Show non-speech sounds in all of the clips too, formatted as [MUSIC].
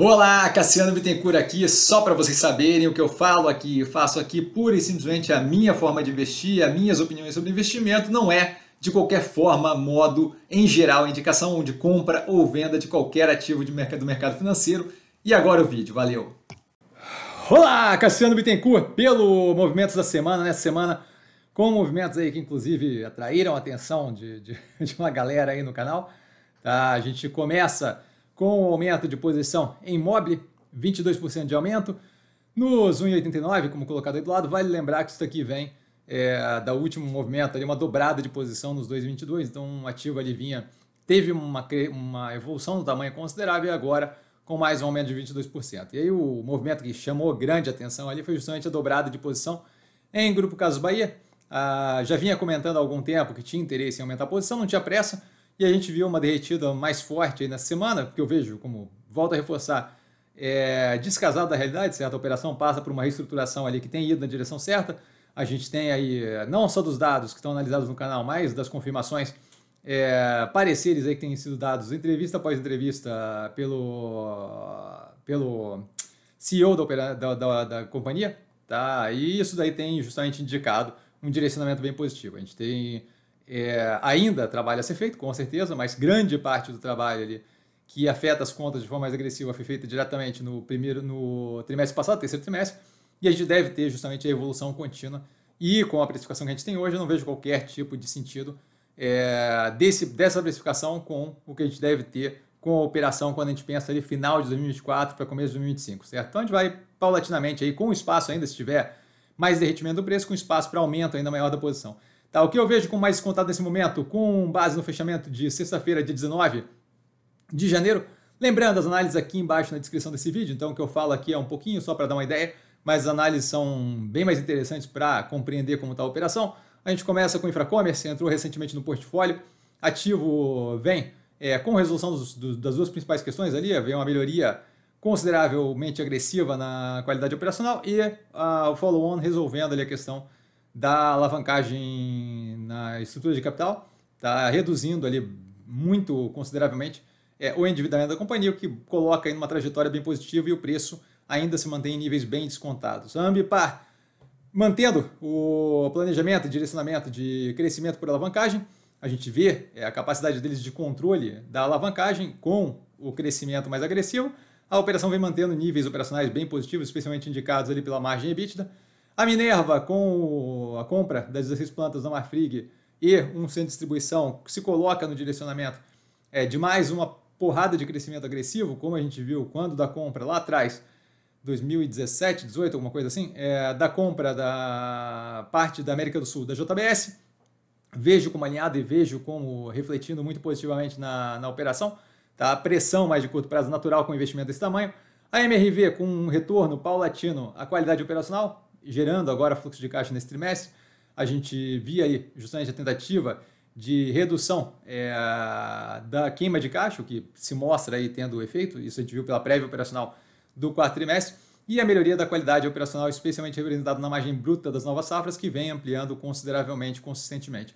Olá, Cassiano Bittencourt aqui, só para vocês saberem o que eu falo aqui, eu faço aqui pura e simplesmente a minha forma de investir, as minhas opiniões sobre investimento, não é de qualquer forma, modo, em geral, indicação de compra ou venda de qualquer ativo de mercado, do mercado financeiro. E agora o vídeo, valeu! Olá, Cassiano Bittencourt, pelo Movimentos da Semana, nessa né? semana com movimentos aí que inclusive atraíram a atenção de, de, [LAUGHS] de uma galera aí no canal. Tá? A gente começa com o aumento de posição em Mobile, 22% de aumento. Nos 1,89, como colocado aí do lado, vale lembrar que isso aqui vem é, da último movimento, ali uma dobrada de posição nos 2,22, então um ativo ali vinha, teve uma, uma evolução do tamanho considerável e agora com mais um aumento de 22%. E aí o movimento que chamou grande atenção ali foi justamente a dobrada de posição em Grupo casos Bahia. Ah, já vinha comentando há algum tempo que tinha interesse em aumentar a posição, não tinha pressa, e a gente viu uma derretida mais forte aí na semana, porque eu vejo, como volta a reforçar, é, descasado da realidade, certo? A operação passa por uma reestruturação ali que tem ido na direção certa. A gente tem aí, é, não só dos dados que estão analisados no canal, mas das confirmações, é, pareceres aí que têm sido dados entrevista após entrevista pelo, pelo CEO da, da, da, da companhia, tá? E isso daí tem justamente indicado um direcionamento bem positivo. A gente tem é, ainda trabalho a ser feito, com certeza, mas grande parte do trabalho ali que afeta as contas de forma mais agressiva foi feita diretamente no primeiro, no trimestre passado, terceiro trimestre, e a gente deve ter justamente a evolução contínua. E com a precificação que a gente tem hoje, eu não vejo qualquer tipo de sentido é, desse, dessa precificação com o que a gente deve ter com a operação quando a gente pensa ali final de 2024 para começo de 2025, certo? Então a gente vai paulatinamente aí com espaço ainda se tiver mais derretimento do preço, com espaço para aumento ainda maior da posição. Tá, o que eu vejo com mais contato nesse momento, com base no fechamento de sexta-feira, dia 19 de janeiro. Lembrando, as análises aqui embaixo na descrição desse vídeo, então o que eu falo aqui é um pouquinho só para dar uma ideia, mas as análises são bem mais interessantes para compreender como está a operação. A gente começa com o Infracommerce, entrou recentemente no portfólio, ativo vem é, com resolução dos, das duas principais questões ali, vem uma melhoria consideravelmente agressiva na qualidade operacional e ah, o follow-on resolvendo ali a questão da alavancagem na estrutura de capital, está reduzindo ali muito consideravelmente é, o endividamento da companhia, o que coloca em uma trajetória bem positiva e o preço ainda se mantém em níveis bem descontados. A Ambipar mantendo o planejamento e direcionamento de crescimento por alavancagem, a gente vê é, a capacidade deles de controle da alavancagem com o crescimento mais agressivo. A operação vem mantendo níveis operacionais bem positivos, especialmente indicados ali pela margem EBITDA. A Minerva, com a compra das 16 plantas da Marfrig e um centro de distribuição, se coloca no direcionamento é, de mais uma porrada de crescimento agressivo, como a gente viu quando da compra lá atrás, 2017, 18, alguma coisa assim, é, da compra da parte da América do Sul da JBS. Vejo como alinhado e vejo como refletindo muito positivamente na, na operação. Tá? A pressão mais de curto prazo natural com investimento desse tamanho. A MRV com um retorno paulatino à qualidade operacional, gerando agora fluxo de caixa nesse trimestre, a gente via aí justamente a tentativa de redução é, da queima de caixa, o que se mostra aí tendo efeito, isso a gente viu pela prévia operacional do quarto trimestre, e a melhoria da qualidade operacional, especialmente representada na margem bruta das novas safras, que vem ampliando consideravelmente, consistentemente.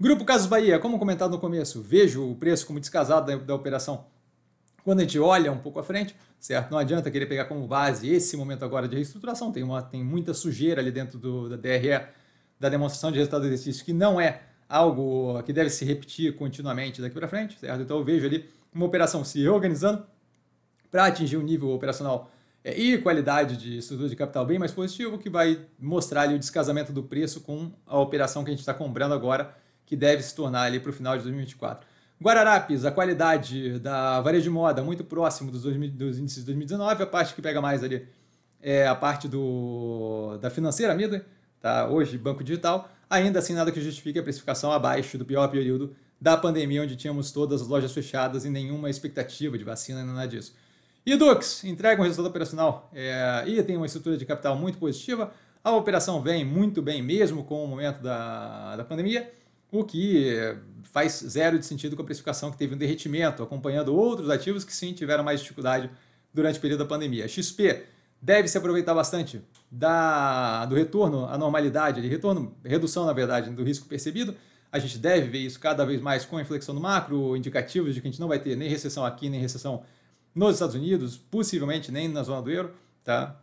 Grupo Casas Bahia, como comentado no começo, vejo o preço como descasado da, da operação quando a gente olha um pouco à frente, certo? Não adianta querer pegar como base esse momento agora de reestruturação, tem, uma, tem muita sujeira ali dentro do, da DRE, da demonstração de resultado do exercício, que não é algo que deve se repetir continuamente daqui para frente, certo? Então eu vejo ali uma operação se reorganizando para atingir um nível operacional é, e qualidade de estrutura de capital bem mais positivo, que vai mostrar ali o descasamento do preço com a operação que a gente está comprando agora, que deve se tornar ali para o final de 2024 Guararapes, a qualidade da varejo de moda muito próximo dos, dois, dos índices de 2019, a parte que pega mais ali é a parte do, da financeira Midway, tá? hoje banco digital, ainda assim nada que justifique a precificação abaixo do pior período da pandemia, onde tínhamos todas as lojas fechadas e nenhuma expectativa de vacina e nada disso. E Dux entrega um resultado operacional é, e tem uma estrutura de capital muito positiva, a operação vem muito bem mesmo com o momento da, da pandemia, o que eh, faz zero de sentido com a precificação que teve um derretimento, acompanhando outros ativos que sim tiveram mais dificuldade durante o período da pandemia. XP deve se aproveitar bastante da, do retorno à normalidade, de retorno, redução, na verdade, do risco percebido. A gente deve ver isso cada vez mais com a inflexão no macro, indicativos de que a gente não vai ter nem recessão aqui, nem recessão nos Estados Unidos, possivelmente nem na zona do euro, tá?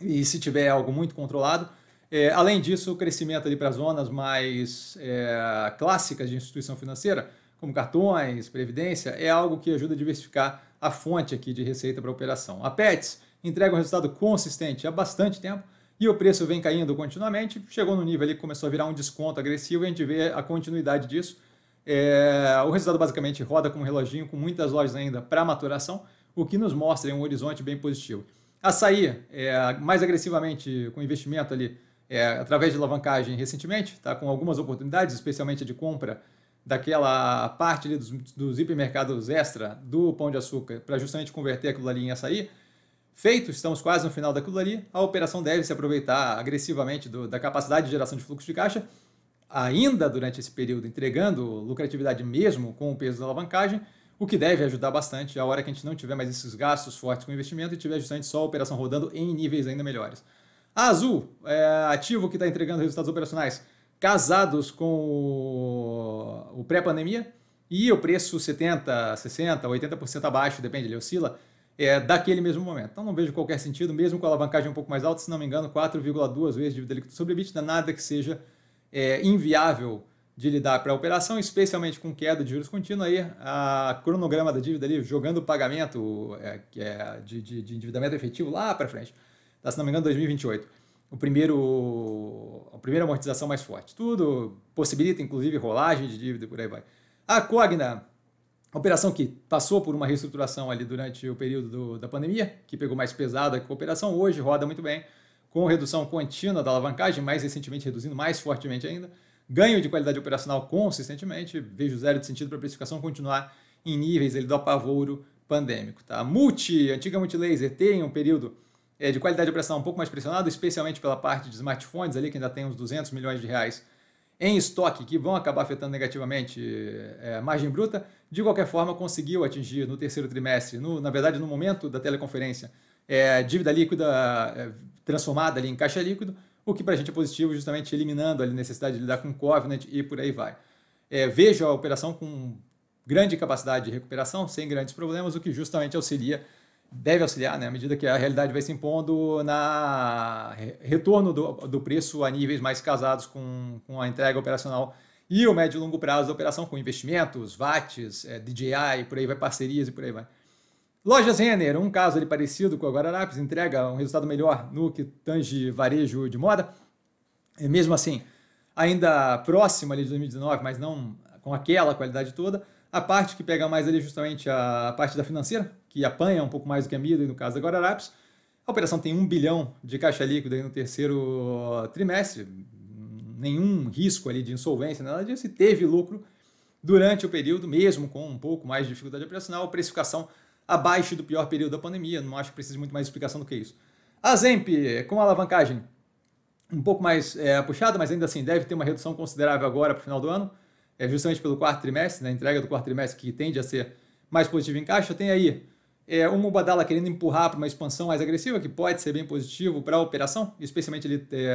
E se tiver algo muito controlado, é, além disso, o crescimento ali para zonas mais é, clássicas de instituição financeira, como cartões, previdência, é algo que ajuda a diversificar a fonte aqui de receita para a operação. A Pets entrega um resultado consistente há bastante tempo e o preço vem caindo continuamente, chegou no nível ali que começou a virar um desconto agressivo e a gente vê a continuidade disso. É, o resultado basicamente roda como um reloginho, com muitas lojas ainda para maturação, o que nos mostra um horizonte bem positivo. A é, mais agressivamente com investimento ali é, através de alavancagem recentemente, está com algumas oportunidades, especialmente de compra daquela parte dos, dos hipermercados extra do Pão de Açúcar, para justamente converter aquilo ali em açaí. Feito, estamos quase no final daquilo ali, a operação deve se aproveitar agressivamente do, da capacidade de geração de fluxo de caixa, ainda durante esse período entregando lucratividade mesmo com o peso da alavancagem, o que deve ajudar bastante a hora que a gente não tiver mais esses gastos fortes com investimento e tiver justamente só a operação rodando em níveis ainda melhores. A ah, Azul, é, ativo que está entregando resultados operacionais casados com o, o pré-pandemia e o preço 70, 60%, 80% abaixo, depende, ele oscila, é, daquele mesmo momento. Então não vejo qualquer sentido, mesmo com a alavancagem um pouco mais alta, se não me engano, 4,2 vezes dívida líquida sobre EBITDA, nada que seja é, inviável de lidar para a operação, especialmente com queda de juros contínua, aí a cronograma da dívida ali, jogando o pagamento é, é de, de, de endividamento efetivo lá para frente tá, se não me engano, 2028. O primeiro, a primeira amortização mais forte. Tudo possibilita, inclusive, rolagem de dívida e por aí vai. A Cogna, operação que passou por uma reestruturação ali durante o período do, da pandemia, que pegou mais pesada que a operação, hoje roda muito bem, com redução contínua da alavancagem, mais recentemente reduzindo mais fortemente ainda, ganho de qualidade operacional consistentemente, vejo zero de sentido para a precificação continuar em níveis do apavoro pandêmico. Tá? Multi, antiga Multilaser, tem um período é, de qualidade de operação um pouco mais pressionado, especialmente pela parte de smartphones ali, que ainda tem uns 200 milhões de reais em estoque, que vão acabar afetando negativamente é, a margem bruta, de qualquer forma conseguiu atingir no terceiro trimestre, no, na verdade no momento da teleconferência, é, dívida líquida é, transformada ali em caixa líquido, o que para a gente é positivo, justamente eliminando a necessidade de lidar com Covenant e por aí vai. É, vejo a operação com grande capacidade de recuperação, sem grandes problemas, o que justamente auxilia deve auxiliar, né? à medida que a realidade vai se impondo na retorno do, do preço a níveis mais casados com, com a entrega operacional e o médio e longo prazo da operação com investimentos, VATs, é, DJI, por aí vai, parcerias e por aí vai. Lojas Renner, um caso ali parecido com a Guararapes, entrega um resultado melhor no que tange varejo de moda. é mesmo assim, ainda próxima ali de 2019, mas não com aquela qualidade toda. A parte que pega mais ali é justamente a parte da financeira, que apanha um pouco mais do que a Midway, no caso da Guararapes. A operação tem um bilhão de caixa líquida no terceiro trimestre, nenhum risco ali de insolvência, nada disso, e teve lucro durante o período, mesmo com um pouco mais de dificuldade operacional, precificação abaixo do pior período da pandemia, não acho que precise muito mais explicação do que isso. A Zemp, com alavancagem um pouco mais é, puxada, mas ainda assim deve ter uma redução considerável agora para o final do ano, é justamente pelo quarto trimestre, na né, entrega do quarto trimestre que tende a ser mais positiva em caixa, tem aí é, o Mubadala querendo empurrar para uma expansão mais agressiva, que pode ser bem positivo para a operação, especialmente ele é,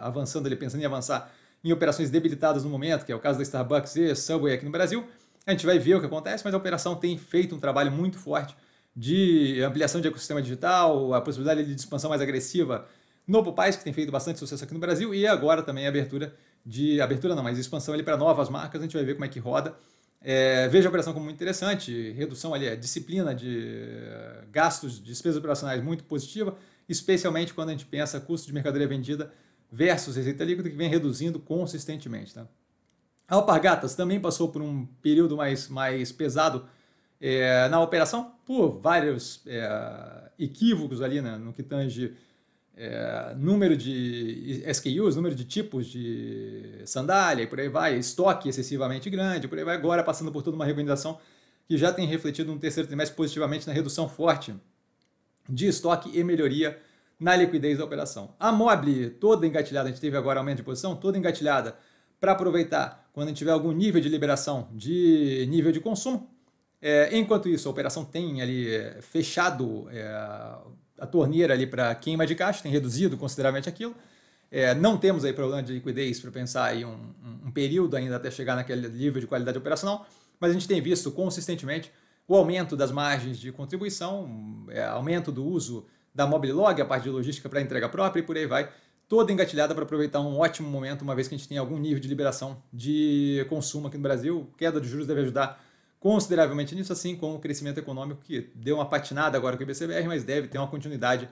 avançando, ele pensando em avançar em operações debilitadas no momento, que é o caso da Starbucks e Subway aqui no Brasil. A gente vai ver o que acontece, mas a operação tem feito um trabalho muito forte de ampliação de ecossistema digital, a possibilidade de expansão mais agressiva no Popais, que tem feito bastante sucesso aqui no Brasil, e agora também a abertura de... abertura não, mas expansão ali para novas marcas, a gente vai ver como é que roda. É, vejo a operação como muito interessante, redução ali, é, disciplina de eh, gastos, despesas operacionais muito positiva, especialmente quando a gente pensa custo de mercadoria vendida versus receita líquida, que vem reduzindo consistentemente. Tá? A Alpargatas também passou por um período mais, mais pesado é, na operação, por vários é, equívocos ali né, no que tange é, número de SKUs, número de tipos de sandália e por aí vai, estoque excessivamente grande, por aí vai, agora passando por toda uma reorganização que já tem refletido no terceiro trimestre positivamente na redução forte de estoque e melhoria na liquidez da operação. A Mobile toda engatilhada, a gente teve agora aumento de posição, toda engatilhada para aproveitar quando a gente tiver algum nível de liberação de nível de consumo. É, enquanto isso, a operação tem ali é, fechado é, a torneira ali para queima de caixa, tem reduzido consideravelmente aquilo. É, não temos aí problema de liquidez para pensar aí um, um, um, período ainda até chegar naquele nível de qualidade operacional, mas a gente tem visto consistentemente o aumento das margens de contribuição, é, aumento do uso da Mobilog, a parte de logística para entrega própria e por aí vai, toda engatilhada para aproveitar um ótimo momento, uma vez que a gente tem algum nível de liberação de consumo aqui no Brasil, queda de juros deve ajudar consideravelmente nisso, assim como o crescimento econômico, que deu uma patinada agora com o IBCBR, mas deve ter uma continuidade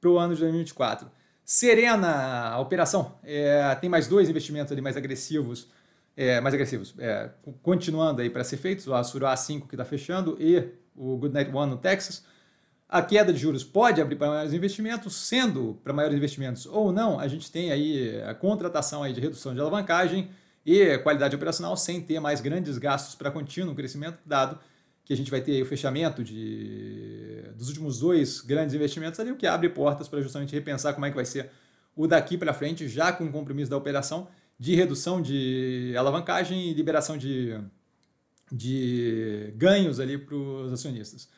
para o ano de 2024. Serena, a operação, é, tem mais dois investimentos ali mais agressivos, é, mais agressivos, é, continuando aí para ser feitos, o a 5 que está fechando e o Goodnight One no Texas. A queda de juros pode abrir para maiores investimentos, sendo para maiores investimentos ou não, a gente tem aí a contratação aí de redução de alavancagem, e qualidade operacional sem ter mais grandes gastos para contínuo crescimento, dado que a gente vai ter o fechamento de, dos últimos dois grandes investimentos ali, o que abre portas para justamente repensar como é que vai ser o daqui para frente, já com o compromisso da operação de redução de alavancagem e liberação de, de ganhos ali para os acionistas.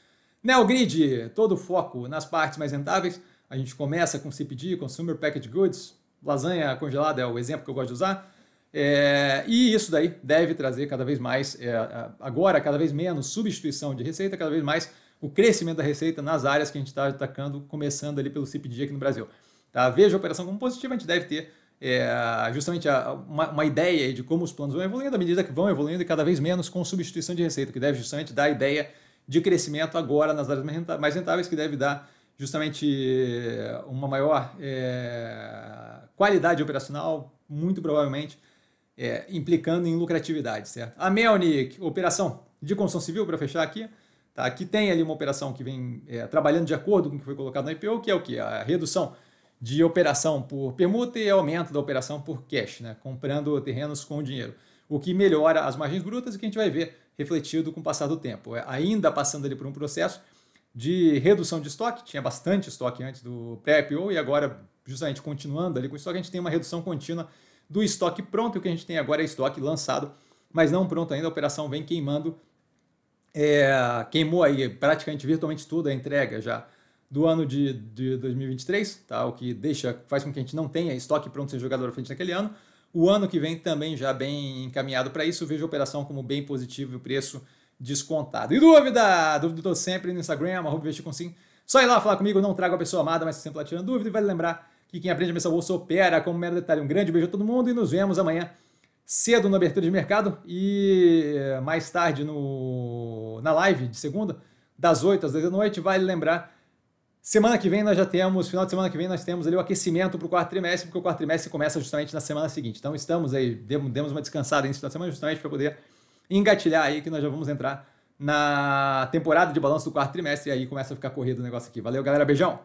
Neogrid, todo foco nas partes mais rentáveis. A gente começa com CPD, Consumer Packaged Goods. Lasanha congelada é o exemplo que eu gosto de usar é, e isso daí deve trazer cada vez mais, é, agora cada vez menos substituição de receita, cada vez mais o crescimento da receita nas áreas que a gente está atacando, começando ali pelo CIPD aqui no Brasil. Tá? Veja a operação como positiva, a gente deve ter é, justamente a, uma, uma, ideia de como os planos vão evoluindo, à medida que vão evoluindo e cada vez menos com substituição de receita, que deve justamente dar a ideia de crescimento agora nas áreas mais rentáveis, que deve dar justamente é, uma maior é, qualidade operacional, muito provavelmente é, implicando em lucratividade, certo? A Melnick, operação de construção civil, para fechar aqui, tá? que tem ali uma operação que vem é, trabalhando de acordo com o que foi colocado na IPO, que é o quê? A redução de operação por permuta e aumento da operação por cash, né? comprando terrenos com dinheiro, o que melhora as margens brutas e que a gente vai ver refletido com o passar do tempo. É, ainda passando ali por um processo de redução de estoque, tinha bastante estoque antes do pré-IPO e agora, justamente continuando ali com o estoque, a gente tem uma redução contínua do estoque pronto, o que a gente tem agora é estoque lançado, mas não pronto ainda, a operação vem queimando, é, queimou aí praticamente virtualmente tudo a entrega já do ano de, de 2023, tá? o que deixa, faz com que a gente não tenha estoque pronto sem jogador à frente naquele ano. O ano que vem também já bem encaminhado para isso, vejo a operação como bem positivo e o preço descontado. E dúvida? Dúvida estou sempre no Instagram, arroba com sim. Só ir lá falar comigo, não trago a pessoa amada, mas sempre lá tirando dúvida. E vale lembrar que quem aprende a pensar bolsa opera como mero detalhe. Um grande beijo a todo mundo e nos vemos amanhã cedo na abertura de mercado e eh, mais tarde no, na live de segunda, das 8 às 10 da noite. Vale lembrar, semana que vem nós já temos, final de semana que vem nós temos ali o aquecimento para o quarto trimestre, porque o quarto trimestre começa justamente na semana seguinte. Então estamos aí, demos uma descansada nesse final de semana justamente para poder engatilhar aí que nós já vamos entrar na temporada de balanço do quarto trimestre e aí começa a ficar corrido o negócio aqui. Valeu, galera. Beijão!